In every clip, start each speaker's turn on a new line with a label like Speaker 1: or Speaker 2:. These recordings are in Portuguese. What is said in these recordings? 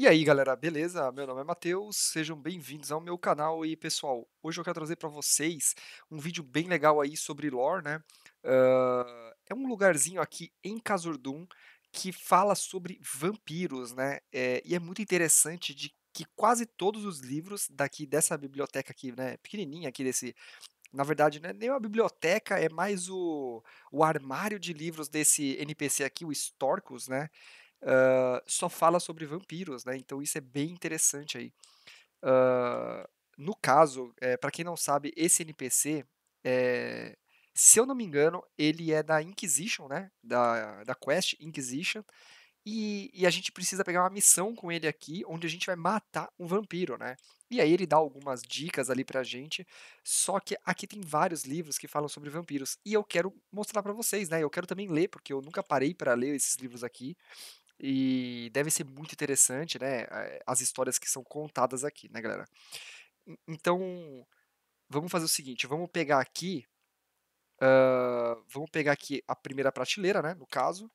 Speaker 1: E aí galera, beleza? Meu nome é Matheus, sejam bem-vindos ao meu canal e pessoal, hoje eu quero trazer para vocês um vídeo bem legal aí sobre lore, né? Uh, é um lugarzinho aqui em Casurdum que fala sobre vampiros, né? É, e é muito interessante de que quase todos os livros daqui dessa biblioteca aqui, né, pequenininha aqui desse, na verdade, né, nem uma biblioteca, é mais o, o armário de livros desse NPC aqui, o Storkus, né? uh, só fala sobre vampiros, né? Então isso é bem interessante aí. Uh, no caso, é, eh, para quem não sabe, esse NPC, é, eh, se eu não me engano, ele é da Inquisition, né? Da, da quest Inquisition. E, e, a gente precisa pegar uma missão com ele aqui, onde a gente vai matar um vampiro, né? E aí ele dá algumas dicas ali pra gente, só que aqui tem vários livros que falam sobre vampiros, e eu quero mostrar para vocês, né? Eu quero também ler, porque eu nunca parei para ler esses livros aqui, e deve ser muito interessante, né? Eh, as histórias que são contadas aqui, né, galera? Então, vamos fazer o seguinte: vamos pegar aqui. Uh, vamos pegar aqui a primeira prateleira, né? No caso,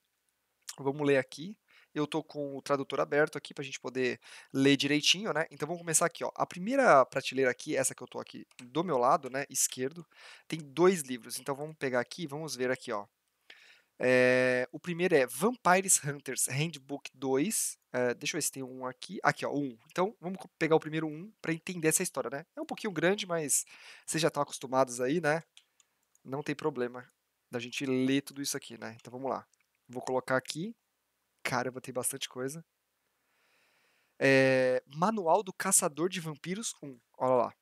Speaker 1: vamos ler aqui. Eu tô com o tradutor aberto aqui para a gente poder ler direitinho, né? Então vamos começar aqui, ó. A primeira prateleira aqui, essa que eu tô aqui do meu lado, né, esquerdo, tem dois livros. Então vamos pegar aqui, vamos ver aqui, ó. É, o primeiro é Vampires Hunters Handbook 2. É, eh, deixa eu ver se tem um aqui. Aqui, ó, um. Então, vamos pegar o primeiro um para entender essa história, né? É um pouquinho grande, mas vocês já estão acostumados aí, né? Não tem problema da gente ler tudo isso aqui, né? Então, vamos lá. Vou colocar aqui. Caramba, tem bastante coisa. É, Manual do Caçador de Vampiros 1. Olha lá.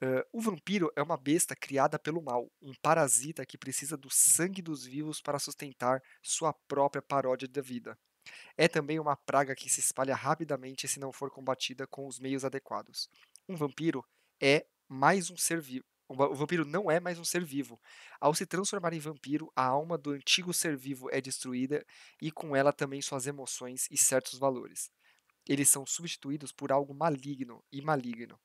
Speaker 1: Uh, o vampiro é uma besta criada pelo mal, um parasita que precisa do sangue dos vivos para sustentar sua própria paródia da vida. É também uma praga que se espalha rapidamente se não for combatida com os meios adequados. Um vampiro é mais um ser vivo. O vampiro não é mais um ser vivo. Ao se transformar em vampiro, a alma do antigo ser vivo é destruída e com ela também suas emoções e certos valores. Eles são substituídos por algo maligno e maligno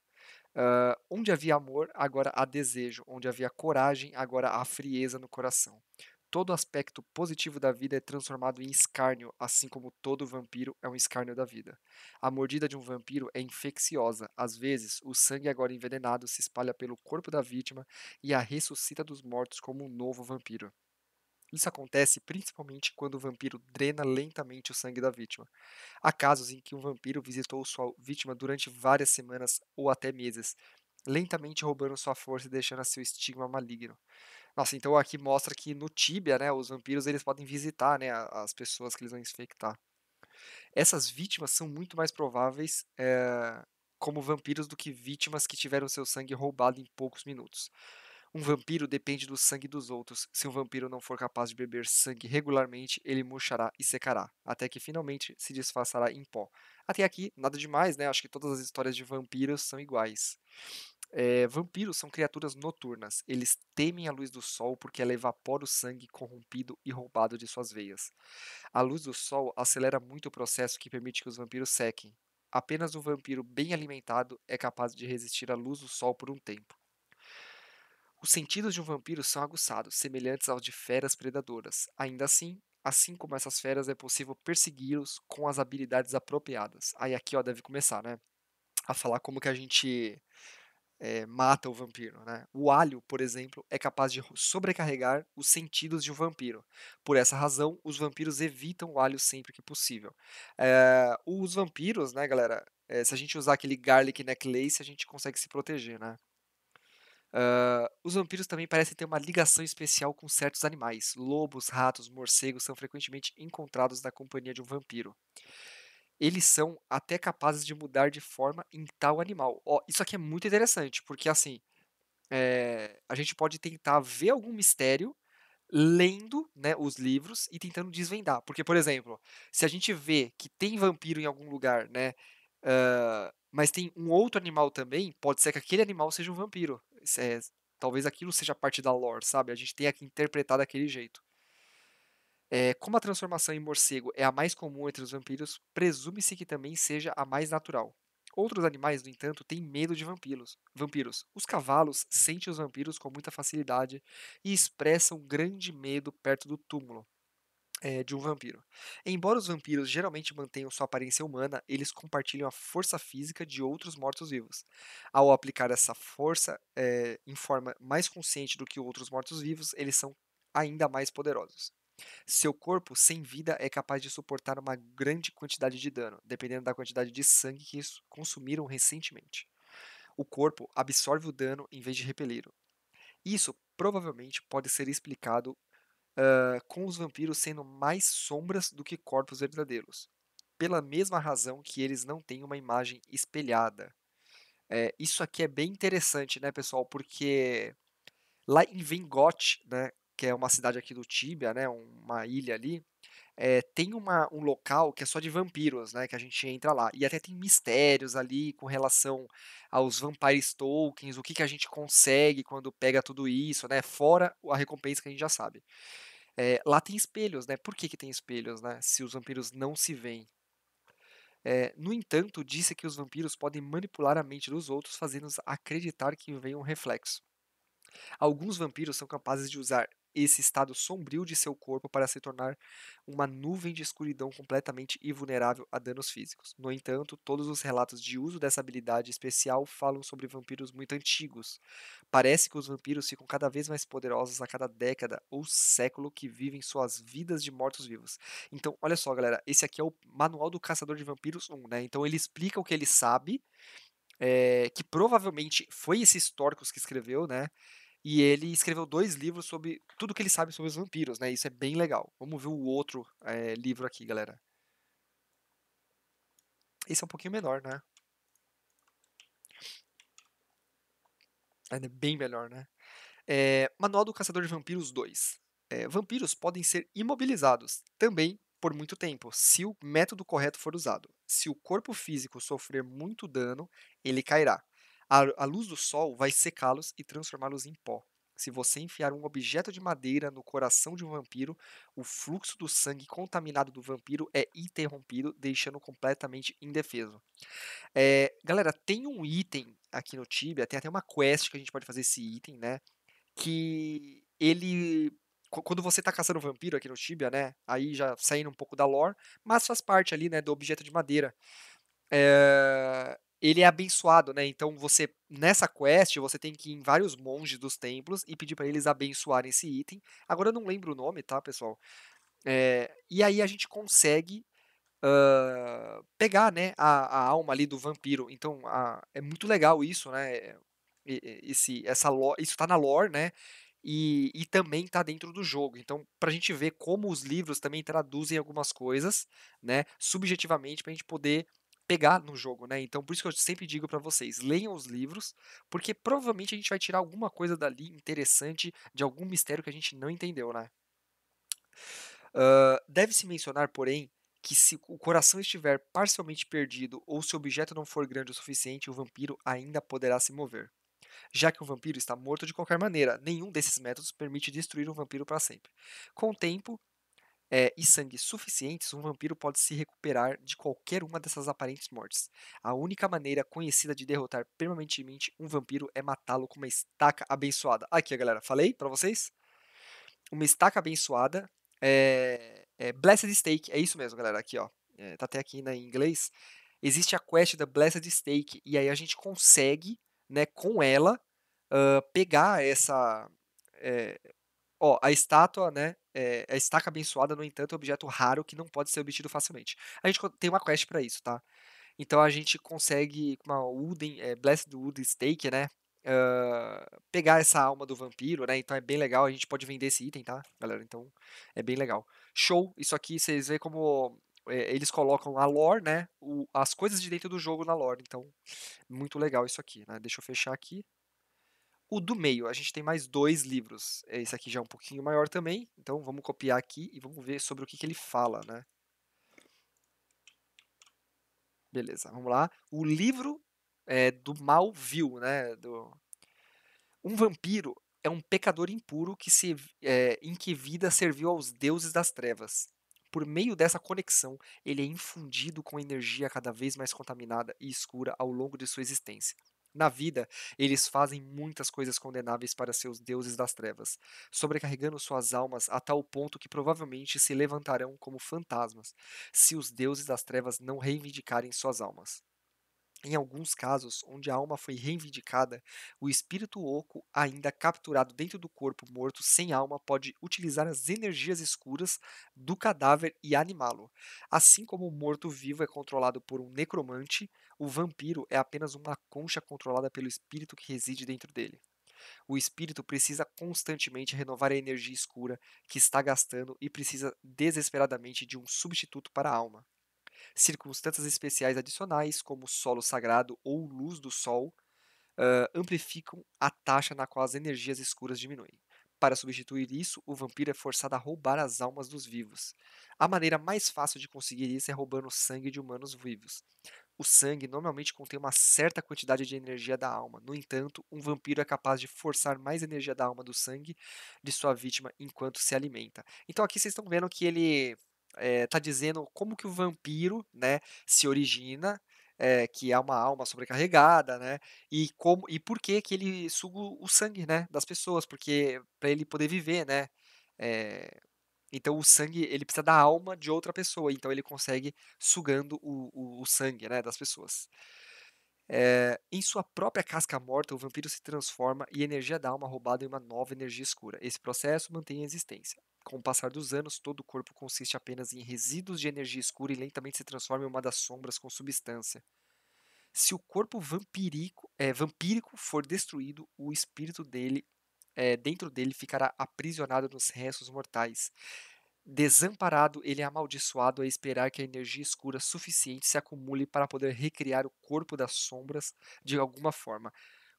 Speaker 1: Uh, onde havia amor, agora há desejo. Onde havia coragem, agora há frieza no coração. Todo aspecto positivo da vida é transformado em escárnio, assim como todo vampiro é um escárnio da vida. A mordida de um vampiro é infecciosa. Às vezes, o sangue agora envenenado se espalha pelo corpo da vítima e a ressuscita dos mortos como um novo vampiro. Isso acontece principalmente quando o vampiro drena lentamente o sangue da vítima. Há casos em que um vampiro visitou sua vítima durante várias semanas ou até meses, lentamente roubando sua força e deixando seu estigma maligno. Nossa, então aqui mostra que no Tibia, né, os vampiros eles podem visitar, né, as pessoas que eles vão infectar. Essas vítimas são muito mais prováveis é, como vampiros do que vítimas que tiveram seu sangue roubado em poucos minutos. Um vampiro depende do sangue dos outros. Se um vampiro não for capaz de beber sangue regularmente, ele murchará e secará, até que finalmente se disfarçará em pó. Até aqui, nada demais, né? Acho que todas as histórias de vampiros são iguais. É, vampiros são criaturas noturnas. Eles temem a luz do sol porque ela evapora o sangue corrompido e roubado de suas veias. A luz do sol acelera muito o processo que permite que os vampiros sequem. Apenas um vampiro bem alimentado é capaz de resistir à luz do sol por um tempo. Os sentidos de um vampiro são aguçados, semelhantes aos de feras predadoras. Ainda assim, assim como essas feras, é possível persegui-los com as habilidades apropriadas. Aí aqui ó, deve começar, né? A falar como que a gente é, mata o vampiro. Né? O alho, por exemplo, é capaz de sobrecarregar os sentidos de um vampiro. Por essa razão, os vampiros evitam o alho sempre que possível. É, os vampiros, né, galera? É, se a gente usar aquele garlic necklace, a gente consegue se proteger, né? Uh, os vampiros também parecem ter uma ligação especial com certos animais. Lobos, ratos, morcegos são frequentemente encontrados na companhia de um vampiro. Eles são até capazes de mudar de forma em tal animal. Ó, isso aqui é muito interessante, porque assim, é, a gente pode tentar ver algum mistério lendo né, os livros e tentando desvendar. Porque, por exemplo, se a gente vê que tem vampiro em algum lugar, né? Uh, mas tem um outro animal também, pode ser que aquele animal seja um vampiro é, talvez aquilo seja parte da lore, sabe? A gente tenha que interpretar daquele jeito. É, como a transformação em morcego é a mais comum entre os vampiros, presume-se que também seja a mais natural. Outros animais, no entanto, têm medo de vampiros. Vampiros. Os cavalos sentem os vampiros com muita facilidade e expressam grande medo perto do túmulo é, de um vampiro. Embora os vampiros geralmente mantenham sua aparência humana, eles compartilham a força física de outros mortos-vivos. Ao aplicar essa força é, em forma mais consciente do que outros mortos-vivos, eles são ainda mais poderosos. Seu corpo sem vida é capaz de suportar uma grande quantidade de dano, dependendo da quantidade de sangue que consumiram recentemente. O corpo absorve o dano em vez de repeli-lo. Isso provavelmente pode ser explicado uh, com os vampiros sendo mais sombras do que corpos verdadeiros, pela mesma razão que eles não têm uma imagem espelhada. É, isso aqui é bem interessante, né, pessoal? Porque lá em Vingot, né, que é uma cidade aqui do Tíbia, né, uma ilha ali, é, tem uma, um local que é só de vampiros, né? Que a gente entra lá. E até tem mistérios ali com relação aos vampires tokens, o que, que a gente consegue quando pega tudo isso, né? Fora a recompensa que a gente já sabe. É, lá tem espelhos, né? Por que, que tem espelhos, né? Se os vampiros não se veem. É, no entanto, disse que os vampiros podem manipular a mente dos outros, fazendo-os acreditar que vem um reflexo. Alguns vampiros são capazes de usar esse estado sombrio de seu corpo para se tornar uma nuvem de escuridão completamente invulnerável a danos físicos. No entanto, todos os relatos de uso dessa habilidade especial falam sobre vampiros muito antigos. Parece que os vampiros ficam cada vez mais poderosos a cada década ou século que vivem suas vidas de mortos-vivos. Então, olha só, galera, esse aqui é o Manual do Caçador de Vampiros 1, né? Então ele explica o que ele sabe, é, que provavelmente foi esse Storcos que escreveu, né? E ele escreveu dois livros sobre tudo que ele sabe sobre os vampiros, né? Isso é bem legal. Vamos ver o outro é, livro aqui, galera. Esse é um pouquinho menor, né? Ainda é bem melhor, né? É, Manual do Caçador de Vampiros 2. É, eh, vampiros podem ser imobilizados também por muito tempo, se o método correto for usado. Se o corpo físico sofrer muito dano, ele cairá. A, a luz do sol vai secá-los e transformá-los em pó. Se você enfiar um objeto de madeira no coração de um vampiro, o fluxo do sangue contaminado do vampiro é interrompido, deixando-o completamente indefeso. É, galera, tem um item aqui no Tibia, tem até uma quest que a gente pode fazer esse item, né? Que ele. Quando você está caçando um vampiro aqui no Tibia, né? Aí já saindo um pouco da lore, mas faz parte ali, né, do objeto de madeira. É, ele é abençoado, né? Então você nessa quest você tem que ir em vários monges dos templos e pedir para eles abençoarem esse item. Agora eu não lembro o nome, tá, pessoal? É, e aí a gente consegue uh, pegar, né, a, a, alma ali do vampiro. Então a, é muito legal isso, né? Esse, essa lore, isso tá na lore, né? E, e também tá dentro do jogo. Então, pra gente ver como os livros também traduzem algumas coisas, né? Subjetivamente, pra gente poder pegar no jogo, né? Então, por isso que eu sempre digo para vocês, leiam os livros, porque provavelmente a gente vai tirar alguma coisa dali interessante de algum mistério que a gente não entendeu, né? Uh, Deve-se mencionar, porém, que se o coração estiver parcialmente perdido ou se o objeto não for grande o suficiente, o vampiro ainda poderá se mover. Já que o vampiro está morto de qualquer maneira, nenhum desses métodos permite destruir um vampiro para sempre. Com o tempo, é, e sangue suficientes, um vampiro pode se recuperar de qualquer uma dessas aparentes mortes. A única maneira conhecida de derrotar permanentemente um vampiro é matá-lo com uma estaca abençoada. Aqui, galera, falei para vocês? Uma estaca abençoada. É, é Blessed Stake, é isso mesmo, galera. Aqui, ó. É, tá até aqui né, em inglês. Existe a quest da Blessed Stake, e aí a gente consegue, né, com ela, uh, pegar essa. É, ó, a estátua, né? É, a estaca abençoada, no entanto, é um objeto raro que não pode ser obtido facilmente. A gente tem uma quest para isso, tá? Então a gente consegue, com uma Wooden, é, eh, Blessed Wood Stake, né? Uh, pegar essa alma do vampiro, né? Então é bem legal, a gente pode vender esse item, tá, galera? Então é bem legal. Show! Isso aqui vocês veem como é, eles colocam a lore, né? O, as coisas de dentro do jogo na lore. Então, muito legal isso aqui, né? Deixa eu fechar aqui o do meio. A gente tem mais dois livros. É, esse aqui já é um pouquinho maior também, então vamos copiar aqui e vamos ver sobre o que, que ele fala, né? Beleza, vamos lá. O livro é, do Malville, né? Do... Um vampiro é um pecador impuro que se, é, em que vida serviu aos deuses das trevas. Por meio dessa conexão, ele é infundido com energia cada vez mais contaminada e escura ao longo de sua existência. Na vida, eles fazem muitas coisas condenáveis para seus deuses das trevas, sobrecarregando suas almas a tal ponto que provavelmente se levantarão como fantasmas, se os deuses das trevas não reivindicarem suas almas. Em alguns casos, onde a alma foi reivindicada, o espírito oco, ainda capturado dentro do corpo morto sem alma, pode utilizar as energias escuras do cadáver e animá-lo. Assim como o morto-vivo é controlado por um necromante, o vampiro é apenas uma concha controlada pelo espírito que reside dentro dele. O espírito precisa constantemente renovar a energia escura que está gastando e precisa desesperadamente de um substituto para a alma. Circunstâncias especiais adicionais, como solo sagrado ou luz do sol, uh, amplificam a taxa na qual as energias escuras diminuem. Para substituir isso, o vampiro é forçado a roubar as almas dos vivos. A maneira mais fácil de conseguir isso é roubando o sangue de humanos vivos. O sangue normalmente contém uma certa quantidade de energia da alma. No entanto, um vampiro é capaz de forçar mais energia da alma do sangue de sua vítima enquanto se alimenta. Então aqui vocês estão vendo que ele está eh, dizendo como que o vampiro né, se origina, é, que é uma alma sobrecarregada, né? E como e por que que ele suga o sangue, né, das pessoas? Porque para ele poder viver, né? É, então o sangue ele precisa da alma de outra pessoa, então ele consegue sugando o, o, o sangue, né, das pessoas. É, em sua própria casca morta, o vampiro se transforma e a energia da alma roubada em uma nova energia escura. Esse processo mantém a existência. Com o passar dos anos, todo o corpo consiste apenas em resíduos de energia escura e lentamente se transforma em uma das sombras com substância. Se o corpo vampírico, é, eh, vampírico for destruído, o espírito dele é, dentro dele ficará aprisionado nos restos mortais. Desamparado, ele é amaldiçoado a esperar que a energia escura suficiente se acumule para poder recriar o corpo das sombras de alguma forma.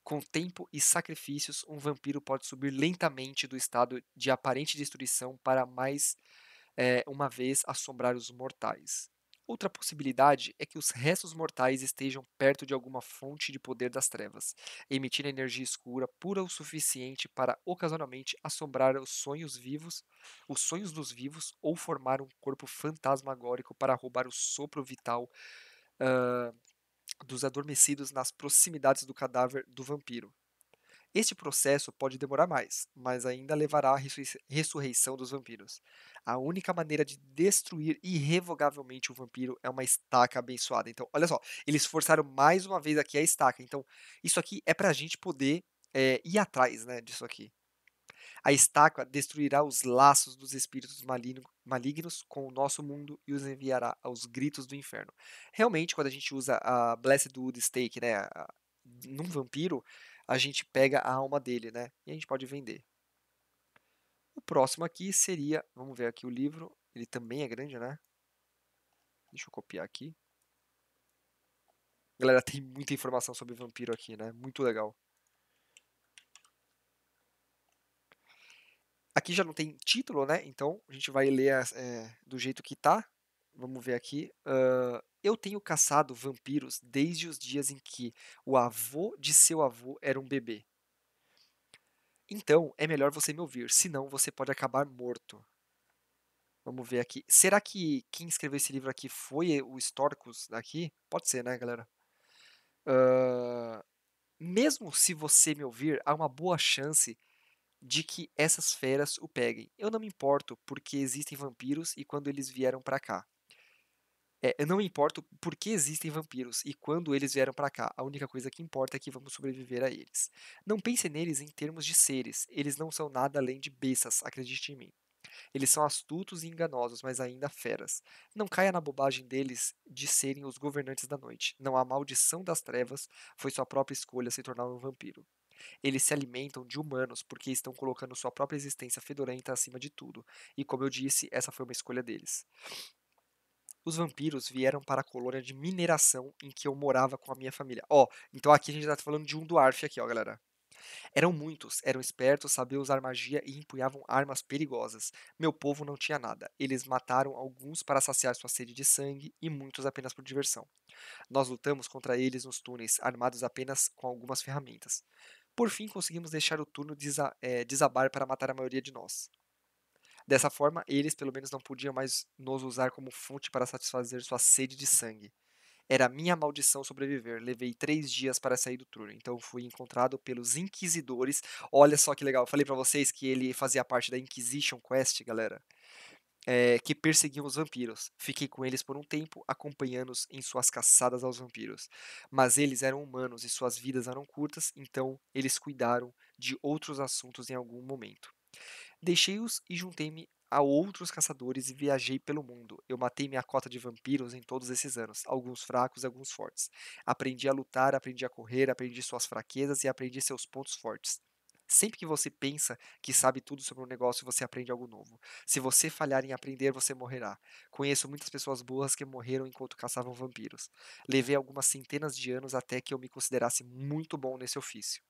Speaker 1: Com tempo e sacrifícios, um vampiro pode subir lentamente do estado de aparente destruição para mais é, uma vez assombrar os mortais. Outra possibilidade é que os restos mortais estejam perto de alguma fonte de poder das trevas, emitindo energia escura pura o suficiente para ocasionalmente assombrar os sonhos vivos, os sonhos dos vivos ou formar um corpo fantasmagórico para roubar o sopro vital uh, dos adormecidos nas proximidades do cadáver do vampiro. Este processo pode demorar mais, mas ainda levará à ressur ressurreição dos vampiros. A única maneira de destruir irrevogavelmente o vampiro é uma estaca abençoada. Então, olha só, eles forçaram mais uma vez aqui a estaca. Então, isso aqui é para a gente poder é, ir atrás né, disso aqui. A estaca destruirá os laços dos espíritos malignos com o nosso mundo e os enviará aos gritos do inferno. Realmente, quando a gente usa a Blessed Wood Stake né, num vampiro, a gente pega a alma dele, né? E a gente pode vender. O próximo aqui seria, vamos ver aqui o livro, ele também é grande, né? Deixa eu copiar aqui. Galera, tem muita informação sobre vampiro aqui, né? Muito legal. Aqui já não tem título, né? Então a gente vai ler é, do jeito que tá. Vamos ver aqui. Uh, eu tenho caçado vampiros desde os dias em que o avô de seu avô era um bebê. Então, é melhor você me ouvir, senão você pode acabar morto. Vamos ver aqui. Será que quem escreveu esse livro aqui foi eh, o Storcus daqui? Pode ser, né, galera? Uh, mesmo se você me ouvir, há uma boa chance de que essas feras o peguem. Eu não me importo, porque existem vampiros e quando eles vieram para cá. É, não importa por que existem vampiros e quando eles vieram para cá, a única coisa que importa é que vamos sobreviver a eles. Não pense neles em termos de seres, eles não são nada além de bestas, acredite em mim. Eles são astutos e enganosos, mas ainda feras. Não caia na bobagem deles de serem os governantes da noite. Não há maldição das trevas, foi sua própria escolha se tornar um vampiro. Eles se alimentam de humanos porque estão colocando sua própria existência fedorenta acima de tudo, e como eu disse, essa foi uma escolha deles os vampiros vieram para a colônia de mineração em que eu morava com a minha família. Ó, então aqui a gente tá falando de um Dwarf aqui, ó, galera. Eram muitos, eram espertos, sabiam usar magia e empunhavam armas perigosas. Meu povo não tinha nada. Eles mataram alguns para saciar sua sede de sangue e muitos apenas por diversão. Nós lutamos contra eles nos túneis, armados apenas com algumas ferramentas. Por fim, conseguimos deixar o turno eh, desabar para matar a maioria de nós. Dessa forma, eles pelo menos não podiam mais nos usar como fonte para satisfazer sua sede de sangue. Era minha maldição sobreviver. Levei três dias para sair do túnel. Então fui encontrado pelos Inquisidores. Olha só que legal. Eu falei para vocês que ele fazia parte da Inquisition Quest, galera. É, que perseguiam os vampiros. Fiquei com eles por um tempo, acompanhando-os em suas caçadas aos vampiros. Mas eles eram humanos e suas vidas eram curtas, então eles cuidaram de outros assuntos em algum momento. Deixei-os e juntei-me a outros caçadores e viajei pelo mundo. Eu matei minha cota de vampiros em todos esses anos, alguns fracos e alguns fortes. Aprendi a lutar, aprendi a correr, aprendi suas fraquezas e aprendi seus pontos fortes. Sempre que você pensa que sabe tudo sobre um negócio, você aprende algo novo. Se você falhar em aprender, você morrerá. Conheço muitas pessoas boas que morreram enquanto caçavam vampiros. Levei algumas centenas de anos até que eu me considerasse muito bom nesse ofício.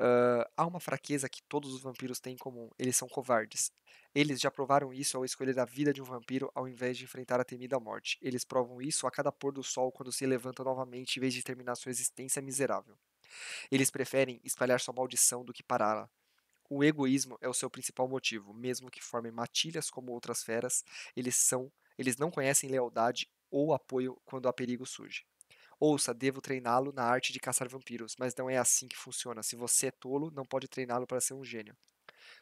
Speaker 1: Uh, há uma fraqueza que todos os vampiros têm em comum: eles são covardes. Eles já provaram isso ao escolher a vida de um vampiro ao invés de enfrentar a temida morte. Eles provam isso a cada pôr do sol quando se levanta novamente em vez de terminar sua existência miserável. Eles preferem espalhar sua maldição do que pará-la. O egoísmo é o seu principal motivo, mesmo que formem matilhas como outras feras, eles são, eles não conhecem lealdade ou apoio quando há perigo surge. Ouça, devo treiná-lo na arte de caçar vampiros, mas não é assim que funciona. Se você é tolo, não pode treiná-lo para ser um gênio.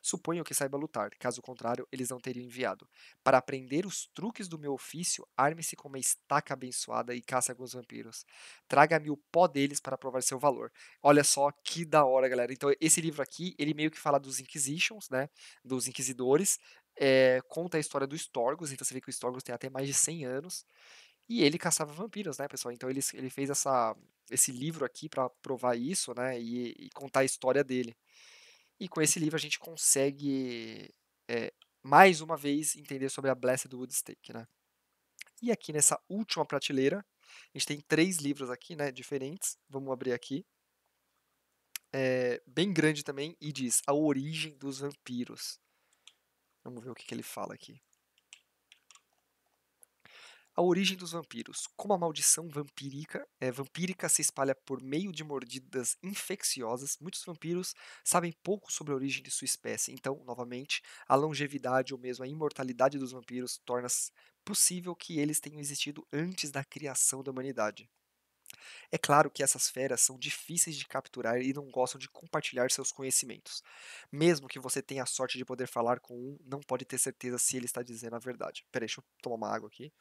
Speaker 1: Suponho que saiba lutar, caso contrário, eles não teriam enviado. Para aprender os truques do meu ofício, arme-se com uma estaca abençoada e caça alguns vampiros. Traga-me o pó deles para provar seu valor. Olha só que da hora, galera. Então, esse livro aqui, ele meio que fala dos Inquisitions, né? Dos Inquisidores. É, conta a história do Storgos, então você vê que o Storgos tem até mais de 100 anos. E ele caçava vampiros, né, pessoal? Então ele, ele fez essa, esse livro aqui para provar isso, né, e, e, contar a história dele. E com esse livro a gente consegue, é, mais uma vez, entender sobre a Blessed Woodstake, né? E aqui nessa última prateleira, a gente tem três livros aqui, né, diferentes. Vamos abrir aqui. É, bem grande também, e diz A Origem dos Vampiros. Vamos ver o que, que ele fala aqui. A origem dos vampiros. Como a maldição vampírica, é, vampírica se espalha por meio de mordidas infecciosas, muitos vampiros sabem pouco sobre a origem de sua espécie. Então, novamente, a longevidade ou mesmo a imortalidade dos vampiros torna possível que eles tenham existido antes da criação da humanidade. É claro que essas feras são difíceis de capturar e não gostam de compartilhar seus conhecimentos. Mesmo que você tenha a sorte de poder falar com um, não pode ter certeza se ele está dizendo a verdade. Peraí, deixa eu tomar uma água aqui.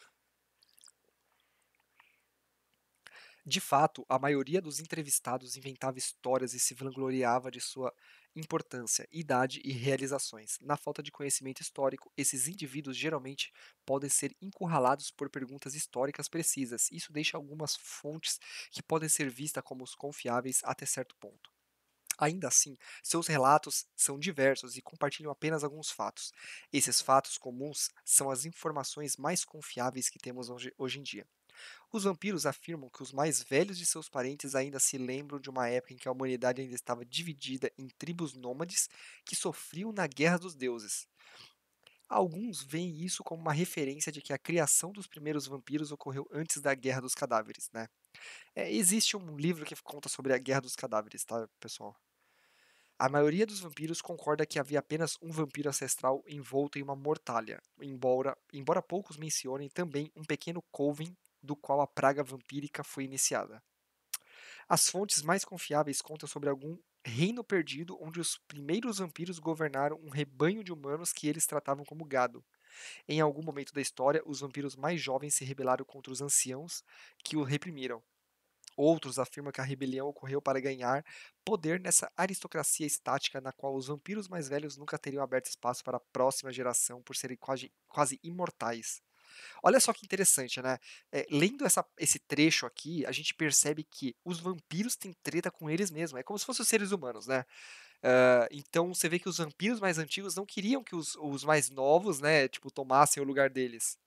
Speaker 1: De fato, a maioria dos entrevistados inventava histórias e se vangloriava de sua importância, idade e realizações. Na falta de conhecimento histórico, esses indivíduos geralmente podem ser encurralados por perguntas históricas precisas. Isso deixa algumas fontes que podem ser vistas como confiáveis até certo ponto. Ainda assim, seus relatos são diversos e compartilham apenas alguns fatos. Esses fatos comuns são as informações mais confiáveis que temos hoje, hoje em dia. Os vampiros afirmam que os mais velhos de seus parentes ainda se lembram de uma época em que a humanidade ainda estava dividida em tribos nômades que sofriam na Guerra dos Deuses. Alguns veem isso como uma referência de que a criação dos primeiros vampiros ocorreu antes da Guerra dos Cadáveres, né? É, existe um livro que conta sobre a Guerra dos Cadáveres, tá, pessoal? A maioria dos vampiros concorda que havia apenas um vampiro ancestral envolto em uma mortalha, embora, embora poucos mencionem também um pequeno coven do qual a praga vampírica foi iniciada. As fontes mais confiáveis contam sobre algum reino perdido onde os primeiros vampiros governaram um rebanho de humanos que eles tratavam como gado. Em algum momento da história, os vampiros mais jovens se rebelaram contra os anciãos que o reprimiram. Outros afirmam que a rebelião ocorreu para ganhar poder nessa aristocracia estática na qual os vampiros mais velhos nunca teriam aberto espaço para a próxima geração por serem quase, quase imortais. Olha só que interessante, né? É, lendo essa, esse trecho aqui, a gente percebe que os vampiros têm treta com eles mesmos. É como se fossem os seres humanos, né? Uh, então você vê que os vampiros mais antigos não queriam que os, os mais novos, né, tipo, tomassem o lugar deles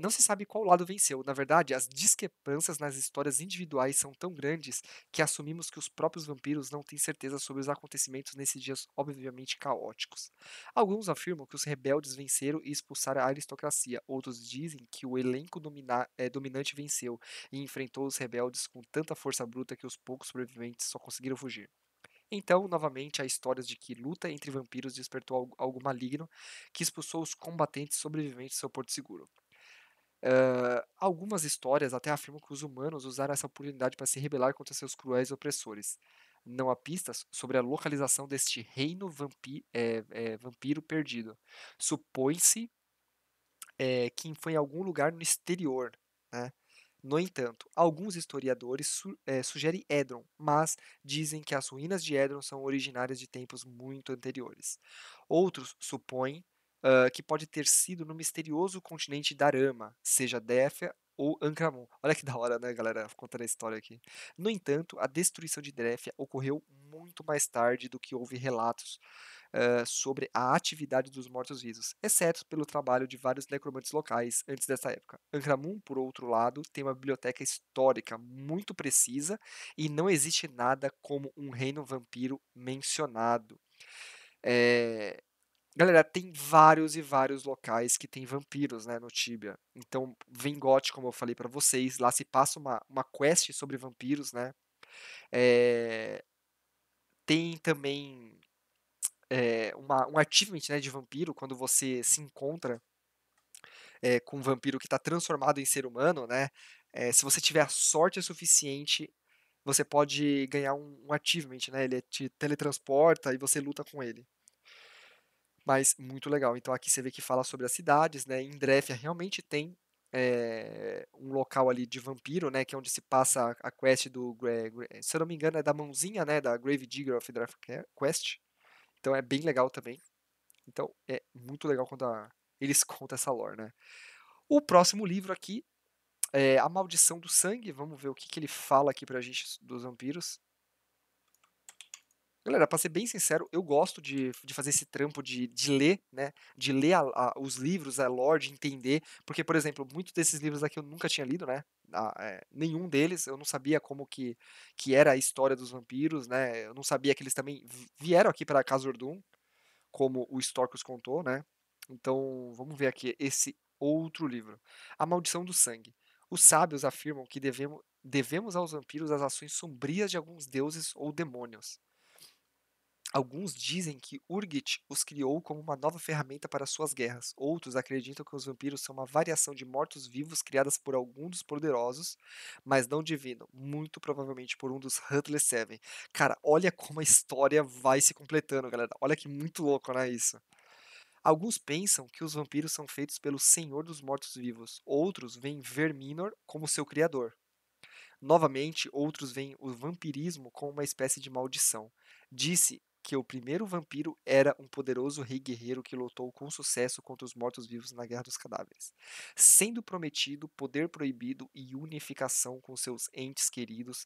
Speaker 1: não se sabe qual lado venceu. Na verdade, as discrepâncias nas histórias individuais são tão grandes que assumimos que os próprios vampiros não têm certeza sobre os acontecimentos nesses dias, obviamente caóticos. Alguns afirmam que os rebeldes venceram e expulsaram a aristocracia, outros dizem que o elenco domina é, dominante venceu e enfrentou os rebeldes com tanta força bruta que os poucos sobreviventes só conseguiram fugir. Então, novamente, há histórias de que luta entre vampiros despertou algo, algo maligno que expulsou os combatentes sobreviventes do seu porto seguro. Uh, algumas histórias até afirmam que os humanos usaram essa oportunidade para se rebelar contra seus cruéis opressores. Não há pistas sobre a localização deste reino vampi é, é, vampiro perdido. Supõe-se é, que foi em algum lugar no exterior. Né? No entanto, alguns historiadores su é, sugerem Edron, mas dizem que as ruínas de Edron são originárias de tempos muito anteriores. Outros supõem uh, que pode ter sido no misterioso continente Darama, seja Défia ou Ankramon. Olha que da hora, né, galera? Contando a história aqui. No entanto, a destruição de Défia ocorreu muito mais tarde do que houve relatos uh, sobre a atividade dos mortos-vivos, exceto pelo trabalho de vários necromantes locais antes dessa época. Ankramon, por outro lado, tem uma biblioteca histórica muito precisa e não existe nada como um reino vampiro mencionado. É, Galera, tem vários e vários locais que tem vampiros, né, no Tibia. Então, Vingot, como eu falei para vocês, lá se passa uma, uma quest sobre vampiros, né. É... Tem também é, uma, um achievement, né, de vampiro, quando você se encontra é, com um vampiro que está transformado em ser humano, né, se você tiver a sorte suficiente, você pode ganhar um, um achievement, né, ele te teletransporta e você luta com ele mas muito legal. Então aqui você vê que fala sobre as cidades, né? Em Drefia realmente tem é, um local ali de vampiro, né? Que é onde se passa a quest do. Eh, se eu não me engano, é da mãozinha, né? Da Grave Digger of Draft Quest. Então é bem legal também. Então é muito legal quando a, eles contam essa lore, né? O próximo livro aqui é A Maldição do Sangue. Vamos ver o que, que ele fala aqui pra gente dos vampiros. Galera, para ser bem sincero, eu gosto de, de fazer esse trampo de, de ler, né? De ler a, a, os livros, a lore, de entender. Porque, por exemplo, muitos desses livros aqui eu nunca tinha lido, né? A, é, eh, nenhum deles, eu não sabia como que, que era a história dos vampiros, né? Eu não sabia que eles também vieram aqui para Casordum, como o os contou, né? Então, vamos ver aqui esse outro livro. A Maldição do Sangue. Os sábios afirmam que devemos, devemos aos vampiros as ações sombrias de alguns deuses ou demônios. Alguns dizem que Urgit os criou como uma nova ferramenta para suas guerras. Outros acreditam que os vampiros são uma variação de mortos-vivos criadas por algum dos poderosos, mas não divino, muito provavelmente por um dos Hutless Seven. Cara, olha como a história vai se completando, galera. Olha que muito louco, né, isso? Alguns pensam que os vampiros são feitos pelo Senhor dos Mortos-Vivos. Outros veem Verminor como seu criador. Novamente, outros veem o vampirismo como uma espécie de maldição. Disse que o primeiro vampiro era um poderoso rei guerreiro que lutou com sucesso contra os mortos-vivos na Guerra dos Cadáveres, sendo prometido poder proibido e unificação com seus entes queridos.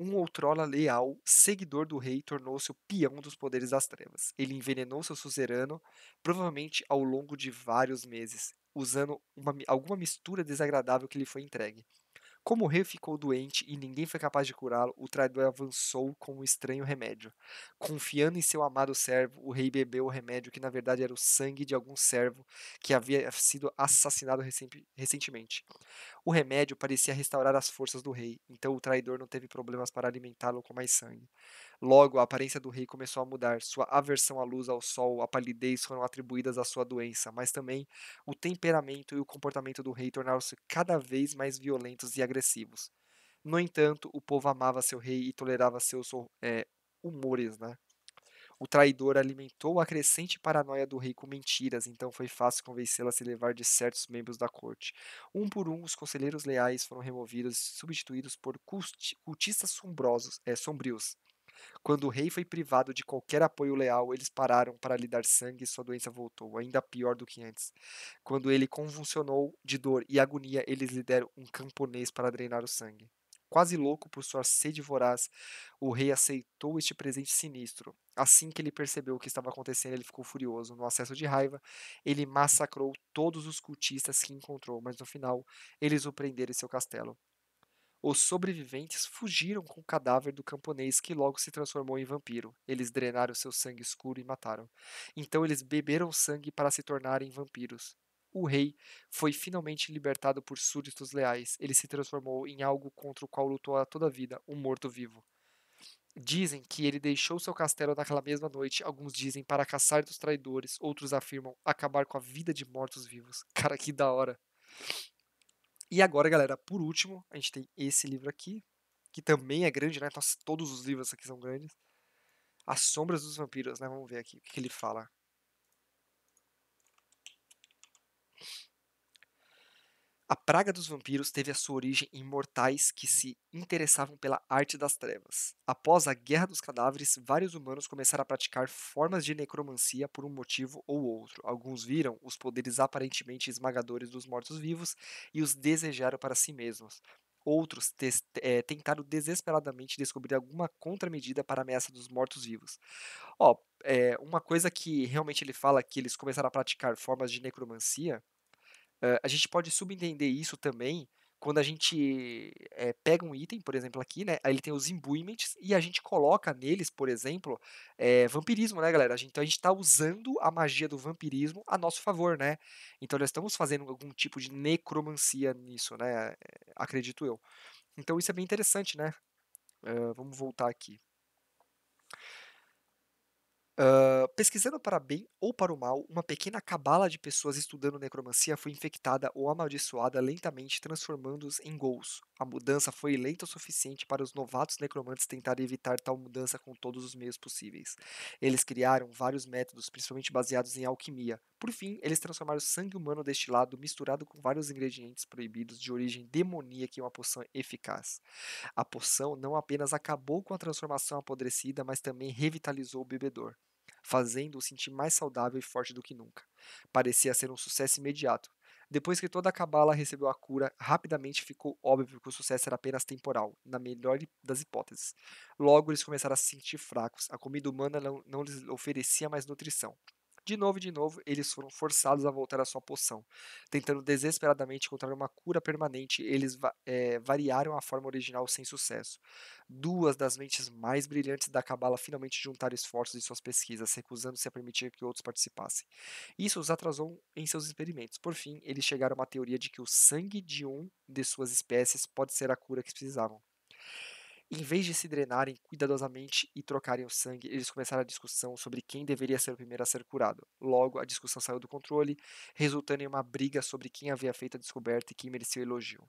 Speaker 1: Um outrola leal, seguidor do rei, tornou-se o peão dos poderes das trevas. Ele envenenou seu suzerano, provavelmente ao longo de vários meses, usando uma, alguma mistura desagradável que lhe foi entregue. Como o rei ficou doente e ninguém foi capaz de curá-lo, o traidor avançou com um estranho remédio. Confiando em seu amado servo, o rei bebeu o remédio que na verdade era o sangue de algum servo que havia sido assassinado recentemente. O remédio parecia restaurar as forças do rei, então o traidor não teve problemas para alimentá-lo com mais sangue. Logo, a aparência do rei começou a mudar, sua aversão à luz, ao sol, a palidez foram atribuídas à sua doença, mas também o temperamento e o comportamento do rei tornaram-se cada vez mais violentos e agressivos. No entanto, o povo amava seu rei e tolerava seus é, humores, né? O traidor alimentou a crescente paranoia do rei com mentiras, então foi fácil convencê-lo a se levar de certos membros da corte. Um por um, os conselheiros leais foram removidos e substituídos por cultistas sombrosos, é, sombrios. Quando o rei foi privado de qualquer apoio leal, eles pararam para lhe dar sangue e sua doença voltou, ainda pior do que antes. Quando ele convulsionou de dor e agonia, eles lhe deram um camponês para drenar o sangue. Quase louco por sua sede voraz, o rei aceitou este presente sinistro. Assim que ele percebeu o que estava acontecendo, ele ficou furioso. No acesso de raiva, ele massacrou todos os cultistas que encontrou, mas no final eles o prenderam em seu castelo. Os sobreviventes fugiram com o cadáver do camponês, que logo se transformou em vampiro. Eles drenaram seu sangue escuro e mataram. Então eles beberam sangue para se tornarem vampiros. O rei foi finalmente libertado por súditos leais. Ele se transformou em algo contra o qual lutou toda a vida, um morto-vivo. Dizem que ele deixou seu castelo naquela mesma noite. Alguns dizem para caçar dos traidores, outros afirmam acabar com a vida de mortos-vivos. Cara, que da hora. E agora, galera, por último, a gente tem esse livro aqui, que também é grande, né? Nossa, todos os livros aqui são grandes. As Sombras dos Vampiros, né? Vamos ver aqui o que, que ele fala. A praga dos vampiros teve a sua origem em mortais que se interessavam pela arte das trevas. Após a Guerra dos Cadáveres, vários humanos começaram a praticar formas de necromancia por um motivo ou outro. Alguns viram os poderes aparentemente esmagadores dos mortos-vivos e os desejaram para si mesmos outros é, tentaram desesperadamente descobrir alguma contramedida para a ameaça dos mortos-vivos. Ó, é, uma coisa que realmente ele fala que eles começaram a praticar formas de necromancia Uh, a gente pode subentender isso também quando a gente é, pega um item, por exemplo, aqui, né? Aí ele tem os imbuimentos e a gente coloca neles, por exemplo, é, vampirismo, né, galera? A gente, então a gente está usando a magia do vampirismo a nosso favor, né? Então nós estamos fazendo algum tipo de necromancia nisso, né? Acredito eu. Então isso é bem interessante, né? Uh, vamos voltar aqui pesquisando para bem ou para o mal, uma pequena cabala de pessoas estudando necromancia foi infectada ou amaldiçoada lentamente, transformando-os em ghouls. A mudança foi lenta o suficiente para os novatos necromantes tentarem evitar tal mudança com todos os meios possíveis. Eles criaram vários métodos, principalmente baseados em alquimia. Por fim, eles transformaram o sangue humano destilado, misturado com vários ingredientes proibidos de origem demoníaca, em uma poção eficaz. A poção não apenas acabou com a transformação apodrecida, mas também revitalizou o bebedor fazendo-o sentir mais saudável e forte do que nunca. Parecia ser um sucesso imediato. Depois que toda a cabala recebeu a cura, rapidamente ficou óbvio que o sucesso era apenas temporal, na melhor das hipóteses. Logo, eles começaram a se sentir fracos, a comida humana não, não lhes oferecia mais nutrição. De novo e de novo, eles foram forçados a voltar à sua poção. Tentando desesperadamente encontrar uma cura permanente, eles é, variaram a forma original sem sucesso. Duas das mentes mais brilhantes da Cabala finalmente juntaram esforços em suas pesquisas, recusando-se a permitir que outros participassem. Isso os atrasou em seus experimentos. Por fim, eles chegaram a uma teoria de que o sangue de um de suas espécies pode ser a cura que precisavam. Em vez de se drenarem cuidadosamente e trocarem o sangue, eles começaram a discussão sobre quem deveria ser o primeiro a ser curado. Logo, a discussão saiu do controle, resultando em uma briga sobre quem havia feito a descoberta e quem merecia o elogio.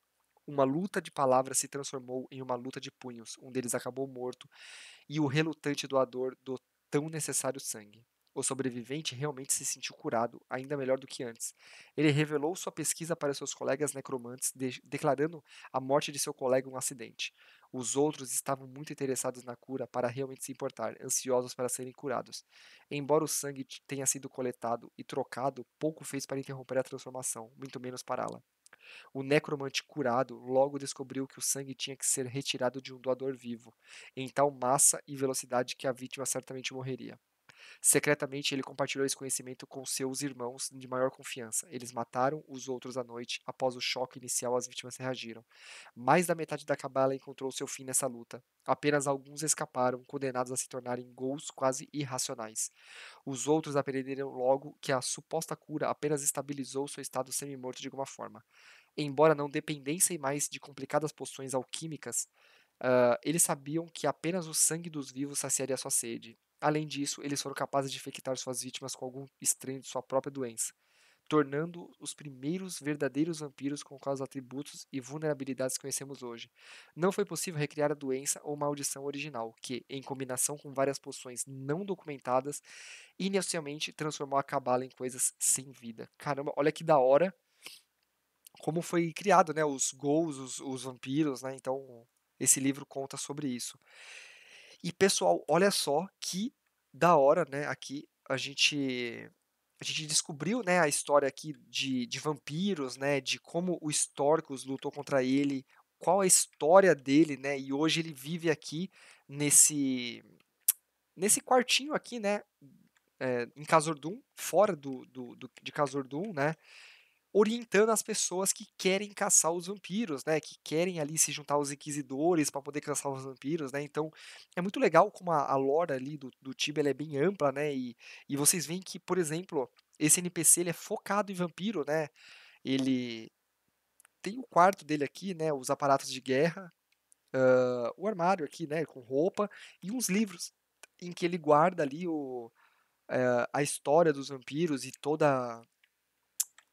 Speaker 1: Uma luta de palavras se transformou em uma luta de punhos. Um deles acabou morto e o relutante doador do tão necessário sangue. O sobrevivente realmente se sentiu curado, ainda melhor do que antes. Ele revelou sua pesquisa para seus colegas necromantes, de declarando a morte de seu colega um acidente. Os outros estavam muito interessados na cura para realmente se importar, ansiosos para serem curados. Embora o sangue tenha sido coletado e trocado, pouco fez para interromper a transformação, muito menos pará-la. O necromante curado logo descobriu que o sangue tinha que ser retirado de um doador vivo, em tal massa e velocidade que a vítima certamente morreria. Secretamente, ele compartilhou esse conhecimento com seus irmãos de maior confiança. Eles mataram os outros à noite. Após o choque inicial, as vítimas reagiram. Mais da metade da cabala encontrou seu fim nessa luta. Apenas alguns escaparam, condenados a se tornarem gols quase irracionais. Os outros aprenderam logo que a suposta cura apenas estabilizou seu estado semi-morto de alguma forma. Embora não dependessem mais de complicadas poções alquímicas, uh, eles sabiam que apenas o sangue dos vivos saciaria sua sede. Além disso, eles foram capazes de infectar suas vítimas com algum estranho de sua própria doença, tornando os primeiros verdadeiros vampiros com quais atributos e vulnerabilidades conhecemos hoje. Não foi possível recriar a doença ou maldição original, que, em combinação com várias poções não documentadas, inicialmente transformou a cabala em coisas sem vida. Caramba, olha que da hora como foi criado, né, os ghouls, os, os vampiros, né? Então, esse livro conta sobre isso. E pessoal, olha só que da hora, né? Aqui a gente a gente descobriu, né, a história aqui de, de vampiros, né, de como o Storcus lutou contra ele, qual a história dele, né? E hoje ele vive aqui nesse nesse quartinho aqui, né, é, em Casordum, fora do, do, do de Casordum, né? orientando as pessoas que querem caçar os vampiros, né? Que querem ali se juntar aos inquisidores para poder caçar os vampiros, né? Então é muito legal como a, a lore ali do, do Tibia é bem ampla, né? E, e vocês veem que, por exemplo, esse NPC ele é focado em vampiro, né? Ele tem o quarto dele aqui, né? Os aparatos de guerra, uh, o armário aqui, né? Com roupa e uns livros em que ele guarda ali o, uh, a história dos vampiros e toda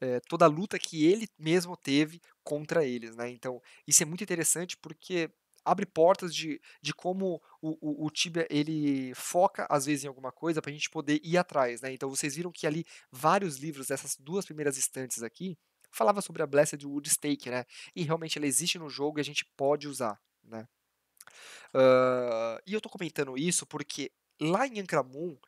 Speaker 1: é, toda a luta que ele mesmo teve contra eles, né? Então, isso é muito interessante porque abre portas de, de como o, o, o Tibia ele foca às vezes em alguma coisa para a gente poder ir atrás, né? Então vocês viram que ali vários livros dessas duas primeiras estantes aqui falava sobre a Blessed Wood Stake, né? E realmente ela existe no jogo e a gente pode usar, né? Uh, e eu estou comentando isso porque lá em ankh uh,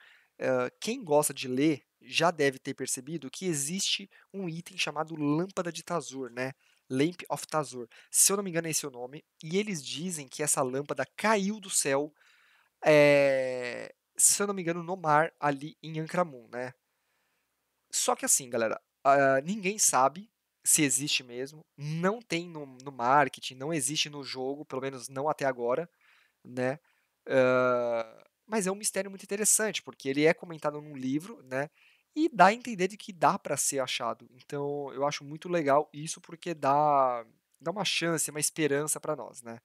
Speaker 1: quem gosta de ler já deve ter percebido que existe um item chamado Lâmpada de Tazur, né? Lamp of Tazur. Se eu não me engano, é esse o nome. E eles dizem que essa lâmpada caiu do céu, é... se eu não me engano, no mar, ali em Ankramun, né? Só que assim, galera, uh, ninguém sabe se existe mesmo. Não tem no, no, marketing, não existe no jogo, pelo menos não até agora, né? Uh, mas é um mistério muito interessante, porque ele é comentado num livro, né? e dá a entender de que dá para ser achado. Então, eu acho muito legal isso porque dá dá uma chance, uma esperança para nós, né?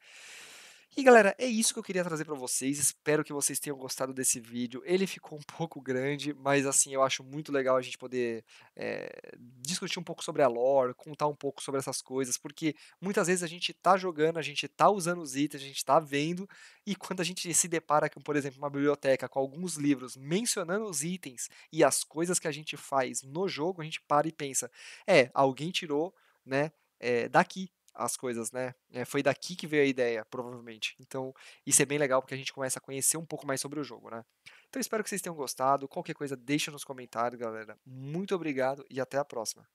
Speaker 1: E galera, é isso que eu queria trazer para vocês. Espero que vocês tenham gostado desse vídeo. Ele ficou um pouco grande, mas assim, eu acho muito legal a gente poder é, discutir um pouco sobre a lore, contar um pouco sobre essas coisas, porque muitas vezes a gente tá jogando, a gente tá usando os itens, a gente tá vendo, e quando a gente se depara com, por exemplo, uma biblioteca com alguns livros mencionando os itens e as coisas que a gente faz no jogo, a gente para e pensa: é, alguém tirou, né? É, daqui, as coisas, né? É, foi daqui que veio a ideia, provavelmente. Então, isso é bem legal porque a gente começa a conhecer um pouco mais sobre o jogo, né? Então, espero que vocês tenham gostado. Qualquer coisa, deixa nos comentários, galera. Muito obrigado e até a próxima.